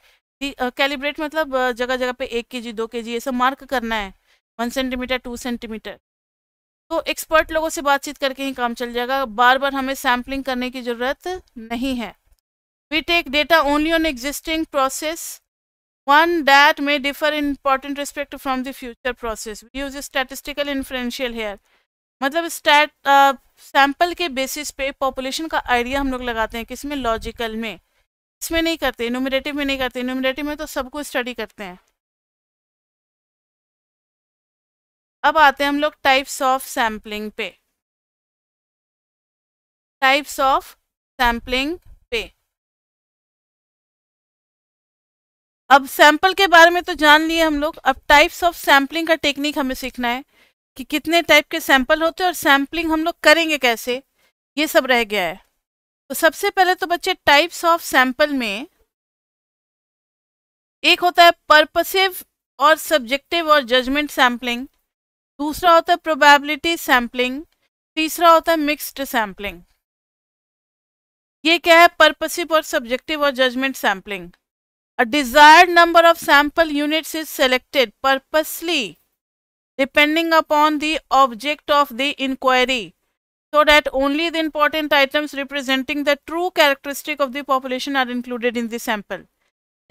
A: कैलिब्रेट मतलब जगह जगह पे एक के जी दो के जी ये सब मार्क करना है वन सेंटीमीटर टू सेंटीमीटर तो एक्सपर्ट लोगों से बातचीत करके ही काम चल जाएगा बार बार हमें सैम्पलिंग करने की ज़रूरत नहीं है we take data only on existing process one that may differ in important respect from the future process we use statistical influential here मतलब स्टैट सैंपल के बेसिस पे पॉपुलेशन का आइडिया हम लोग लगाते हैं किसमें लॉजिकल में इसमें नहीं करते न्यूमरेटिव
B: में नहीं करते न्यूमरेटिव में तो सबको स्टडी करते हैं अब आते हैं हम लोग टाइप्स ऑफ सैम्पलिंग पे टाइप्स ऑफ सैम्पलिंग पे अब सैंपल के बारे में तो जान लिए हम लोग अब टाइप्स ऑफ सैम्पलिंग का टेक्निक
A: हमें सीखना है कि कितने टाइप के सैंपल होते हैं और सैम्पलिंग हम लोग करेंगे कैसे ये सब रह गया है तो सबसे पहले तो बच्चे टाइप्स ऑफ सैंपल में एक होता है पर्पसिव और सब्जेक्टिव और जजमेंट सैम्पलिंग दूसरा होता है प्रोबेबिलिटी सैम्पलिंग तीसरा होता है मिक्स्ड सैम्पलिंग ये क्या है पर्पसिव और सब्जेक्टिव और judgement sampling a desired number of sample units is selected purposely depending upon the object of the inquiry so that only the important items representing the true characteristic of the population are included in the sample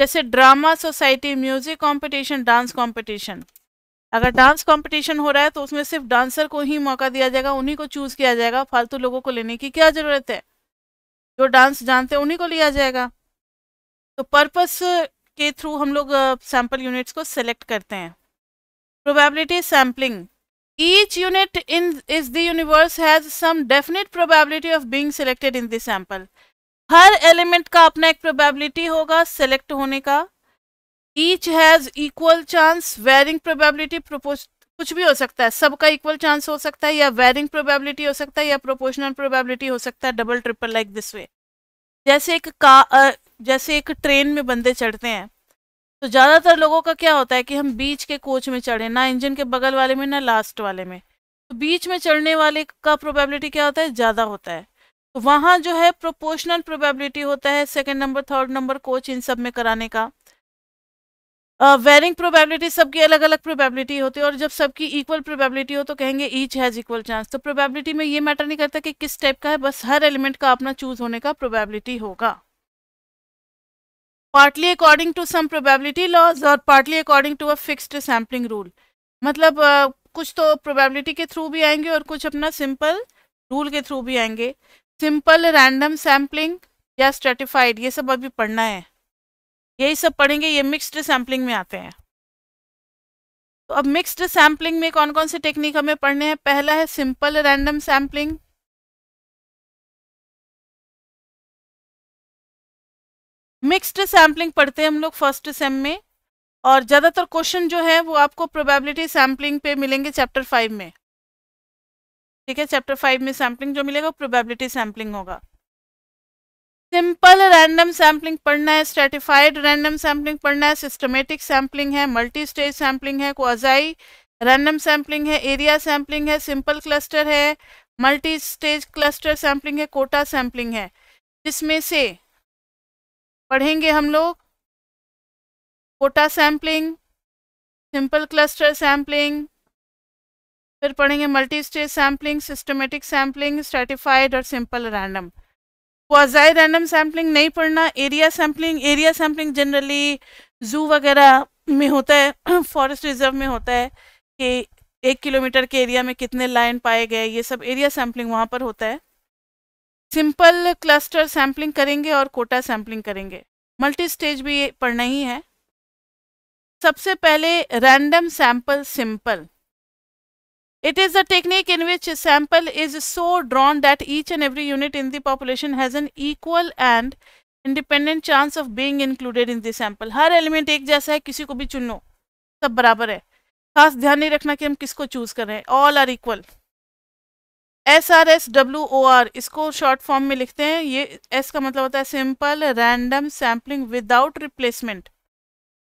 A: जैसे drama society music competition dance competition अगर dance competition हो रहा है तो उसमें सिर्फ dancer को ही मौका दिया जाएगा उन्हीं को चूज किया जाएगा फालतू लोगों को लेने की क्या जरूरत है जो डांस जानते हैं उन्हीं को लिया जाएगा तो पर्पस के थ्रू हम लोग सैम्पल यूनिट्स को सेलेक्ट करते हैं probability sampling Each unit in is the universe has some definite probability of being selected in the sample. हर एलिमेंट का अपना एक प्रोबेबिलिटी होगा सेलेक्ट होने का each has equal chance varying probability propose कुछ भी हो सकता है सबका इक्वल चांस हो सकता है या वेरिंग प्रोबेबिलिटी हो सकता है या प्रोपोर्शनल प्रोबेबिलिटी हो सकता है double triple like this way जैसे एक का जैसे एक ट्रेन में बंदे चढ़ते हैं तो ज़्यादातर लोगों का क्या होता है कि हम बीच के कोच में चढ़ें ना इंजन के बगल वाले में ना लास्ट वाले में तो बीच में चढ़ने वाले का प्रोबेबिलिटी क्या होता है ज़्यादा होता है तो वहाँ जो है प्रोपोर्शनल प्रोबेबिलिटी होता है second number third number coach इन सब में कराने का वेरिंग प्रोबेबिलिटी सबकी अलग अलग प्रोबेबिलिटी होती है और जब सबकी इक्वल प्रोबेबिलिटी हो तो कहेंगे ईच हैज़ इक्वल चांस तो प्रोबेबिलिटी में ये मैटर नहीं करता कि किस टाइप का है बस हर एलिमेंट का अपना चूज होने का प्रोबेबिलिटी होगा partly according to some probability laws और partly according to a fixed sampling rule मतलब uh, कुछ तो प्रोबेबिलिटी के थ्रू भी आएंगे और कुछ अपना सिंपल रूल के थ्रू भी आएंगे सिंपल रैंडम सैम्पलिंग या स्ट्रेटिफाइड ये सब अभी पढ़ना है यही सब पढ़ेंगे ये मिक्स्ड सैम्पलिंग में आते हैं तो अब मिक्स्ड
B: सैम्पलिंग में कौन कौन से टेक्निक हमें पढ़ने हैं पहला है simple random sampling mixed sampling पढ़ते हैं हम लोग फर्स्ट सेम में और ज़्यादातर क्वेश्चन जो है वो आपको प्रोबेबिलिटी सैम्पलिंग
A: पे मिलेंगे चैप्टर फाइव में ठीक है चैप्टर फाइव में सैम्पलिंग जो मिलेगा प्रोबेबिलिटी सैम्पलिंग होगा सिंपल रैंडम सैम्पलिंग पढ़ना है स्ट्रेटिफाइड रैंडम सैम्पलिंग पढ़ना है सिस्टमेटिक सैम्पलिंग है मल्टी स्टेज सैम्पलिंग है कोजाई रैंडम सैम्पलिंग है एरिया सैम्पलिंग है सिंपल क्लस्टर है मल्टी स्टेज क्लस्टर सैम्पलिंग है कोटा सैम्पलिंग है जिसमें से पढ़ेंगे हम लोग quota sampling simple cluster sampling फिर पढ़ेंगे multi stage sampling systematic sampling stratified और simple random quasi random sampling नहीं पढ़ना area sampling area sampling generally zoo वगैरह में होता है फॉरेस्ट [CLEARS THROAT] रिजर्व में होता है कि एक किलोमीटर के एरिया में कितने लाइन पाए गए ये सब एरिया सैम्पलिंग वहाँ पर होता है सिंपल क्लस्टर सैम्पलिंग करेंगे और कोटा सैम्पलिंग करेंगे मल्टी स्टेज भी पढ़ना ही है सबसे पहले random sample simple it is the technique in which sample is so drawn that each and every unit in the population has an equal and independent chance of being included in the sample हर element एक जैसा है किसी को भी चुनो सब बराबर है खास ध्यान नहीं रखना कि हम किसको चूज़ कर रहे हैं all are equal S R S W O R इसको शॉर्ट फॉर्म में लिखते हैं ये एस का मतलब होता है simple random sampling without replacement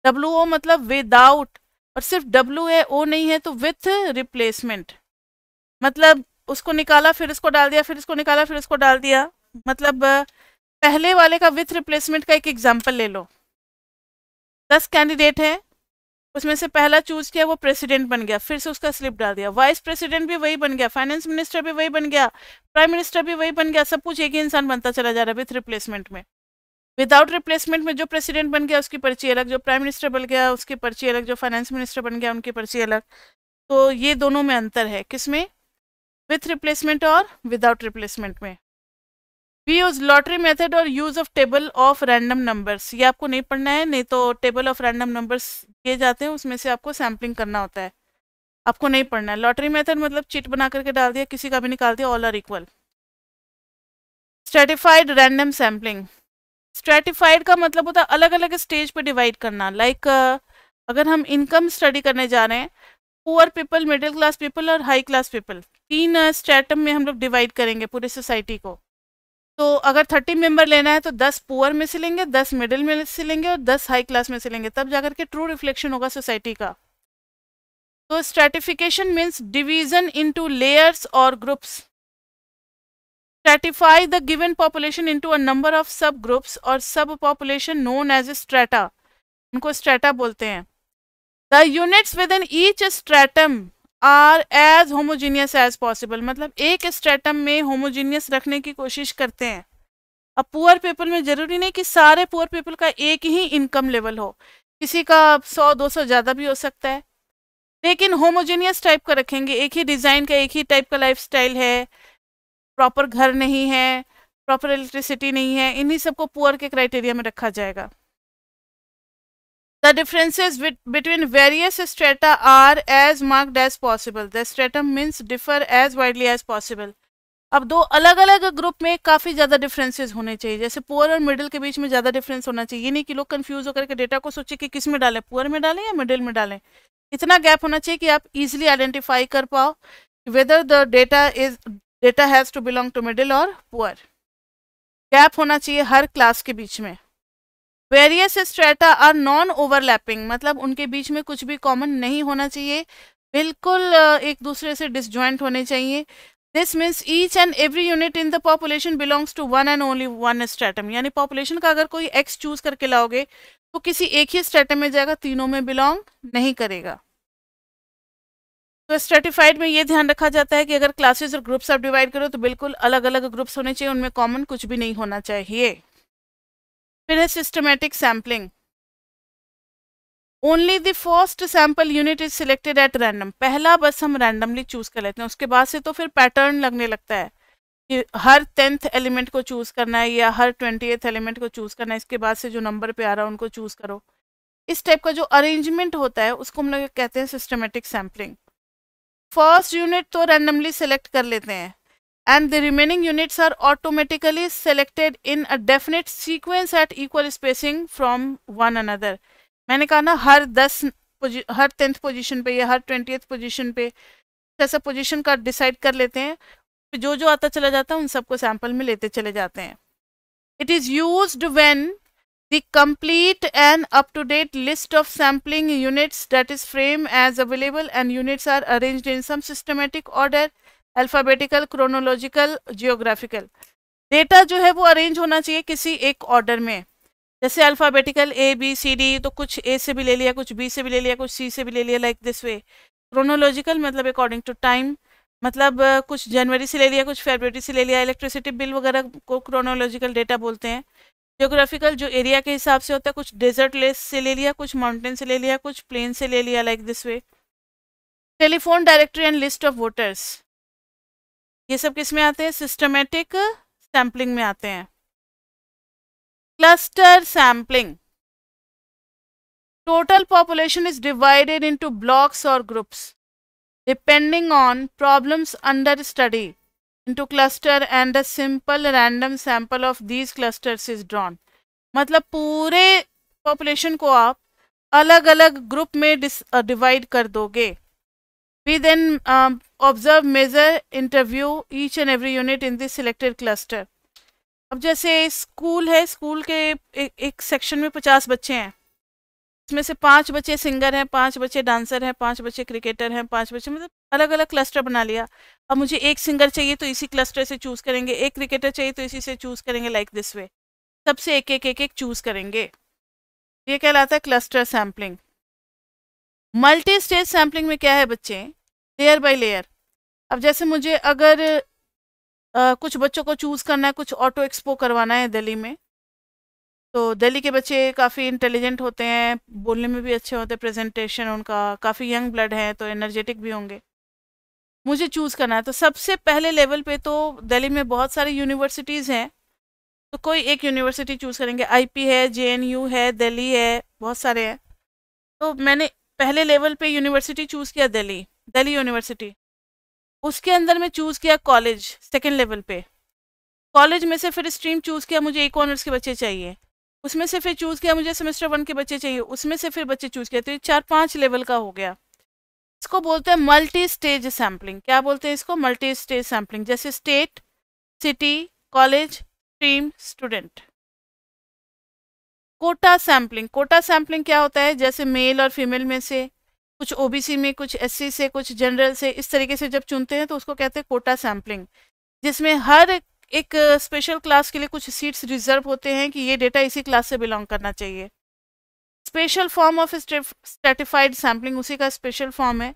A: W O मतलब विदाउट और सिर्फ डब्ल्यू है ओ नहीं है तो विथ रिप्लेसमेंट मतलब उसको निकाला फिर इसको डाल दिया फिर इसको निकाला फिर इसको डाल दिया मतलब पहले वाले का विथ रिप्लेसमेंट का एक एग्जाम्पल ले लो दस कैंडिडेट हैं उसमें से पहला चूज किया वो प्रेसिडेंट बन गया फिर से उसका स्लिप डाल दिया वाइस प्रेसिडेंट भी वही बन गया फाइनेंस मिनिस्टर भी वही बन गया प्राइम मिनिस्टर भी वही बन गया सब कुछ एक ही इंसान बनता चला जा रहा है विथ रिप्लेसमेंट में विदाउट रिप्लेसमेंट में जो प्रेसिडेंट बन गया उसकी पर्ची अलग जो प्राइम मिनिस्टर बन गया उसकी पर्ची अलग जो फाइनेंस मिनिस्टर बन गया उनकी पर्ची अलग तो ये दोनों में अंतर है किस में विथ रिप्लेसमेंट और विदाउट रिप्लेसमेंट में वी यूज लॉटरी मेथड और use of table of random numbers ये आपको नहीं पढ़ना है नहीं तो टेबल ऑफ रैंडम नंबर्स दिए जाते हैं उसमें से आपको सैम्पलिंग करना होता है आपको नहीं पढ़ना है लॉटरी मेथड मतलब चिट बना करके डाल दिया किसी का भी निकाल दिया all are equal stratified random sampling stratified का मतलब होता है अलग अलग स्टेज पर डिवाइड करना लाइक like, अगर हम इनकम स्टडी करने जा रहे हैं poor people middle class people और हाई क्लास पीपल तीन स्टेटम में हम लोग डिवाइड करेंगे पूरे सोसाइटी को तो अगर थर्टी मेंबर लेना है तो दस पुअर में सिलेंगे दस मिडिल में सिलेंगे और दस हाई क्लास में सिलेंगे तब जाकर के ट्रू रिफ्लेक्शन होगा सोसाइटी का तो stratification means division into layers और groups stratify the given population into a number of sub groups और sub population known as a strata उनको स्ट्रेटा बोलते हैं the units within each stratum are as homogeneous as possible मतलब एक stratum में homogeneous रखने की कोशिश करते हैं अब पुअर पीपल में ज़रूरी नहीं कि सारे पुअर पीपल का एक ही इनकम लेवल हो किसी का सौ दो सौ ज़्यादा भी हो सकता है लेकिन होमोजीनियस टाइप का रखेंगे एक ही डिज़ाइन का एक ही टाइप का लाइफ स्टाइल है प्रॉपर घर नहीं है प्रॉपर इलेक्ट्रिसिटी नहीं है इन्हीं सबको पुअर के क्राइटेरिया में रखा जाएगा The differences between various strata are as marked as possible. The stratum means differ as widely as possible. अब दो अलग अलग ग्रुप में काफ़ी ज़्यादा डिफरेंसेस होने चाहिए जैसे पुअर और मिडिल के बीच में ज़्यादा डिफरेंस होना चाहिए ये नहीं कि लोग कन्फ्यूज होकर के डेटा को सोचे कि किस में डालें पुअर में डालें या मिडिल में डालें इतना गैप होना चाहिए कि आप इजीली आइडेंटिफाई कर पाओ whether the data is data has to belong to middle और पुअर गैप होना चाहिए हर क्लास के बीच में various strata are non overlapping मतलब उनके बीच में कुछ भी कॉमन नहीं होना चाहिए बिल्कुल एक दूसरे से डिसज्वाइंट होने चाहिए this means each and every unit in the population belongs to one and only one stratum यानी पॉपुलेशन का अगर कोई एक्स चूज करके लाओगे तो किसी एक ही स्ट्रेटम में जाएगा तीनों में बिलोंग नहीं करेगा तो स्ट्रेटिफाइड में ये ध्यान रखा जाता है कि अगर क्लासेस और ग्रुप्स आप डिवाइड करो तो बिल्कुल अलग अलग ग्रुप्स होने चाहिए उनमें कॉमन कुछ भी नहीं होना चाहिए फिर है systematic sampling only the first sample unit is selected at random पहला बस हम रैंडमली चूज कर लेते हैं उसके बाद से तो फिर पैटर्न लगने लगता है कि हर टेंथ एलिमेंट को चूज करना है या हर ट्वेंटी एलिमेंट को चूज करना है इसके बाद से जो नंबर पे आ रहा है उनको चूज करो इस टाइप का जो अरेंजमेंट होता है उसको हम लोग कहते हैं सिस्टमेटिक सैम्पलिंग फर्स्ट यूनिट तो रैंडमली सेलेक्ट कर लेते हैं and the remaining units are automatically selected in a definite sequence at equal spacing from one another. मैंने कहा ना हर दस हर टेंथ पोजीशन पे या हर ट्वेंटी पोजीशन पे ऐसा पोजीशन का डिसाइड कर लेते हैं जो जो आता चला जाता है उन सबको सैंपल में लेते चले जाते हैं it is used when the complete and up-to-date list of sampling units that is frame as available and units are arranged in some systematic order alphabetical chronological geographical data जो है वो अरेंज होना चाहिए किसी एक ऑर्डर में जैसे alphabetical A B C D तो कुछ ए से भी ले लिया कुछ बी से भी ले लिया कुछ सी से भी ले लिया लाइक दिस वे क्रोनोलॉजिकल मतलब अकॉर्डिंग टू टाइम मतलब कुछ जनवरी से ले लिया कुछ फरवरी से ले लिया इलेक्ट्रिसिटी बिल वगैरह को क्रोनोलॉजिकल डेटा बोलते हैं जियोग्राफिकल जो एरिया के हिसाब से होता है कुछ डेजर्ट लेस से ले लिया कुछ माउंटेन से ले लिया कुछ प्लेन से ले लिया like this way telephone directory and list of voters ये सब किस में आते हैं सिस्टमेटिक सैम्पलिंग में आते हैं cluster sampling total population is divided into blocks और groups depending on problems under study into cluster and a simple random sample of these clusters is drawn मतलब पूरे पॉपुलेशन को आप अलग अलग ग्रुप में डिवाइड uh, कर दोगे We then um, observe, measure, interview each and every unit in this selected cluster. अब जैसे स्कूल है स्कूल के एक एक सेक्शन में पचास बच्चे हैं इसमें से पांच बच्चे सिंगर हैं पांच बच्चे डांसर हैं पांच बच्चे क्रिकेटर हैं पांच बच्चे मतलब अलग अलग क्लस्टर बना लिया अब मुझे एक सिंगर चाहिए तो इसी क्लस्टर से चूज़ करेंगे एक क्रिकेटर चाहिए तो इसी से चूज़ करेंगे लाइक दिस वे सबसे एक एक एक एक चूज़ करेंगे ये कहलाता है cluster sampling multi stage sampling में क्या है बच्चे लेयर बाय लेयर अब जैसे मुझे अगर आ, कुछ बच्चों को चूज़ करना है कुछ ऑटो एक्सपो करवाना है दिल्ली में तो दिल्ली के बच्चे काफ़ी इंटेलिजेंट होते हैं बोलने में भी अच्छे होते हैं प्रेजेंटेशन उनका काफ़ी यंग ब्लड है तो एनर्जेटिक भी होंगे मुझे चूज़ करना है तो सबसे पहले लेवल पे तो दिल्ली में बहुत सारी यूनिवर्सिटीज़ हैं तो कोई एक यूनिवर्सिटी चूज़ करेंगे आईपी है जेएनयू है दिल्ली है बहुत सारे हैं तो मैंने पहले लेवल पे यूनिवर्सिटी चूज़ किया दिल्ली दिल्ली यूनिवर्सिटी उसके अंदर मैं चूज़ किया कॉलेज सेकेंड लेवल पे कॉलेज में से फिर स्ट्रीम चूज़ किया मुझे एक ऑनर्स के बच्चे चाहिए उसमें से फिर चूज़ किया मुझे सेमेस्टर वन के बच्चे चाहिए उसमें से फिर बच्चे चूज़ किया तो ये चार पाँच लेवल का हो गया इसको बोलते हैं मल्टी स्टेज सैम्पलिंग क्या बोलते हैं इसको मल्टी स्टेज सैम्पलिंग जैसे state city college stream student quota sampling quota sampling क्या होता है जैसे मेल और फीमेल में से कुछ ओबीसी में कुछ एससी से कुछ जनरल से इस तरीके से जब चुनते हैं तो उसको कहते हैं कोटा सैम्पलिंग जिसमें हर एक स्पेशल क्लास के लिए कुछ सीट्स रिजर्व होते हैं कि ये डेटा इसी क्लास से बिलोंग करना चाहिए special form of stratified sampling उसी का स्पेशल फॉर्म है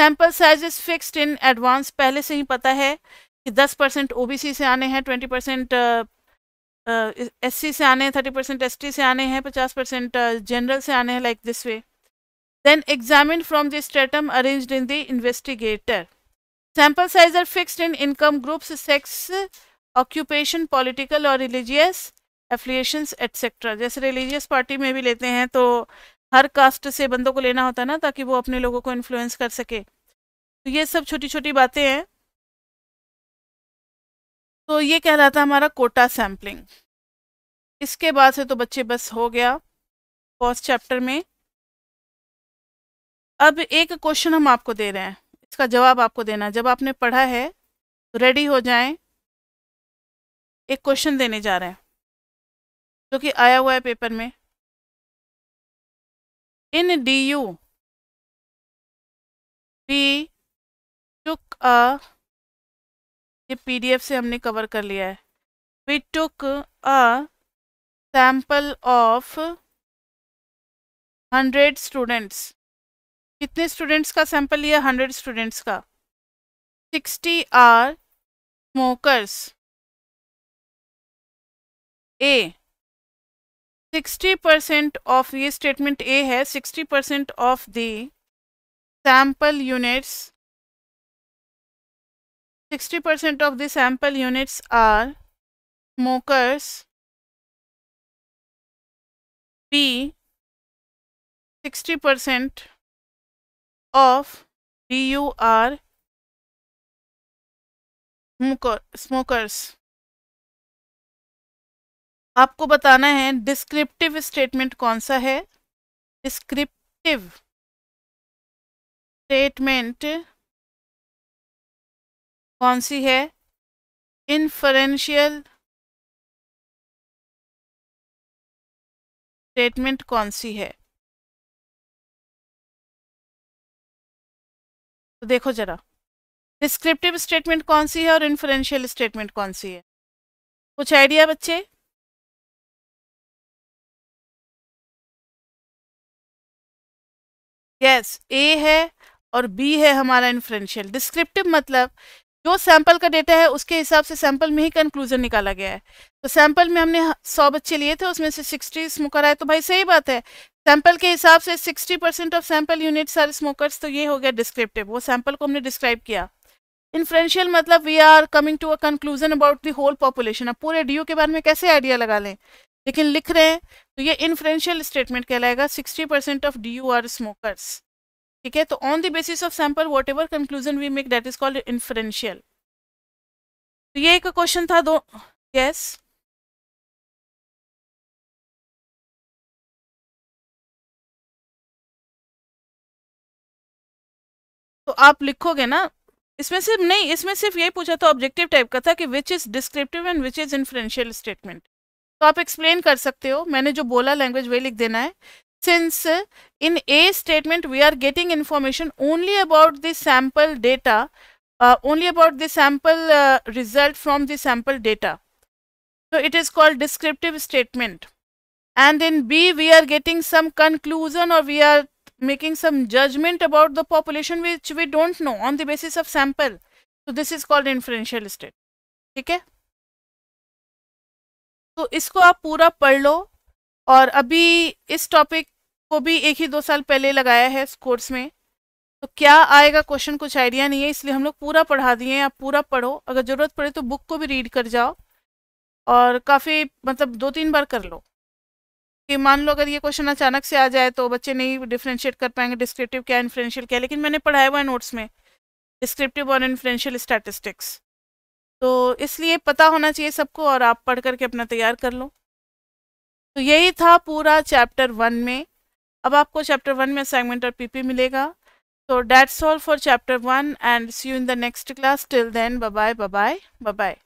A: sample size is fixed in advance पहले से ही पता है कि दस परसेंट ओ से आने हैं ट्वेंटी परसेंट एस सी से आने हैं थर्टी परसेंट एस टी से आने हैं पचास परसेंट जनरल से आने हैं like this way then examine from the stratum arrange in the investigator sample size are fixed in income groups sex occupation political और रिलीजियस एफिलियशन एट्सेट्रा जैसे religious party में भी लेते हैं तो हर कास्ट से बंदों को लेना होता है ना ताकि वो अपने लोगों को इन्फ्लुएंस कर सके तो ये सब छोटी छोटी बातें हैं तो ये कहलाता हमारा कोटा सैम्पलिंग इसके बाद से तो बच्चे बस हो गया फर्स्ट चैप्टर में अब एक क्वेश्चन हम आपको दे रहे हैं इसका जवाब आपको देना जब आपने पढ़ा है तो रेडी हो जाएं
B: एक क्वेश्चन देने जा रहे हैं जो कि आया हुआ है पेपर में in the you we took a ये पीडीएफ से हमने कवर कर लिया है
A: we took a sample of
B: hundred students कितने स्टूडेंट्स का सैंपल लिया हंड्रेड स्टूडेंट्स का sixty are smokers a sixty percent
A: of ये स्टेटमेंट ए है sixty percent of the sample units
B: 60% of the sample units are smokers. B 60% of BU are smokers. आपको बताना है डिस्क्रिप्टिव स्टेटमेंट कौन सा है डिस्क्रिप्टिव स्टेटमेंट कौन सी है इन्फ्रेंशियल स्टेटमेंट कौन सी है तो देखो जरा डिस्क्रिप्टिव स्टेटमेंट कौन सी है और इन्फ्लुएंशियल स्टेटमेंट कौन सी है कुछ आइडिया बच्चे यस yes, ए है और बी है हमारा
A: इन्फ्लुएंशियल डिस्क्रिप्टिव मतलब जो सैंपल का डेटा है उसके हिसाब से सैंपल में ही कंक्लूजन निकाला गया है तो सैंपल में हमने सौ बच्चे लिए थे उसमें से सिक्सटी स्मोकर आए तो भाई सही बात है सैंपल के हिसाब से sixty percent of sample units are smokers तो ये हो गया डिस्क्रिप्टिव वो सैंपल को हमने डिस्क्राइब किया इन्फ्लुएंशियल मतलब we are coming to a conclusion about the whole population अब पूरे डी के बारे में कैसे आइडिया लगा लें लेकिन लिख रहे हैं तो ये इन्फ्रेंशियल स्टेटमेंट कहलाएगा sixty percent of the are smokers ठीक है तो on the basis of sample whatever
B: conclusion we make that is called inferential तो ये एक क्वेश्चन था दो यस yes. तो आप लिखोगे ना इसमें सिर्फ नहीं इसमें सिर्फ यही पूछा था ऑब्जेक्टिव टाइप का था कि which is descriptive and
A: which is influential statement तो आप एक्सप्लेन कर सकते हो मैंने जो बोला लैंग्वेज वही लिख देना है since uh, in a statement we are getting information only about the sample data uh, only about the sample uh, result from the sample data so it is called descriptive statement and in b we are getting some conclusion or we are making some judgment about the population which we don't know on the basis of sample so this is called inferential statement okay तो इसको आप पूरा पढ़ लो और अभी इस topic को भी एक ही दो साल पहले लगाया है इस कोर्स में तो क्या आएगा क्वेश्चन कुछ आइडिया नहीं है इसलिए हम लोग पूरा पढ़ा दिए हैं आप पूरा पढ़ो अगर ज़रूरत पड़े तो बुक को भी रीड कर जाओ और काफ़ी मतलब दो तीन बार कर लो कि मान लो अगर ये क्वेश्चन अचानक से आ जाए तो बच्चे नहीं डिफ्रेंशिएट कर पाएंगे डिस्क्रिप्टिव क्या इन्फ्लुएंशियल क्या लेकिन मैंने पढ़ाया हुआ है नोट्स में डिस्क्रिप्टिव और इन्फ्लुएंशियल स्टैटिस्टिक्स तो इसलिए पता होना चाहिए सबको और आप पढ़ करके अपना तैयार कर लो तो यही था पूरा चैप्टर वन में अब आपको चैप्टर वन में असाइनमेंट और पीपी मिलेगा तो that's all for chapter
B: one and see you in the next class till then bye bye bye bye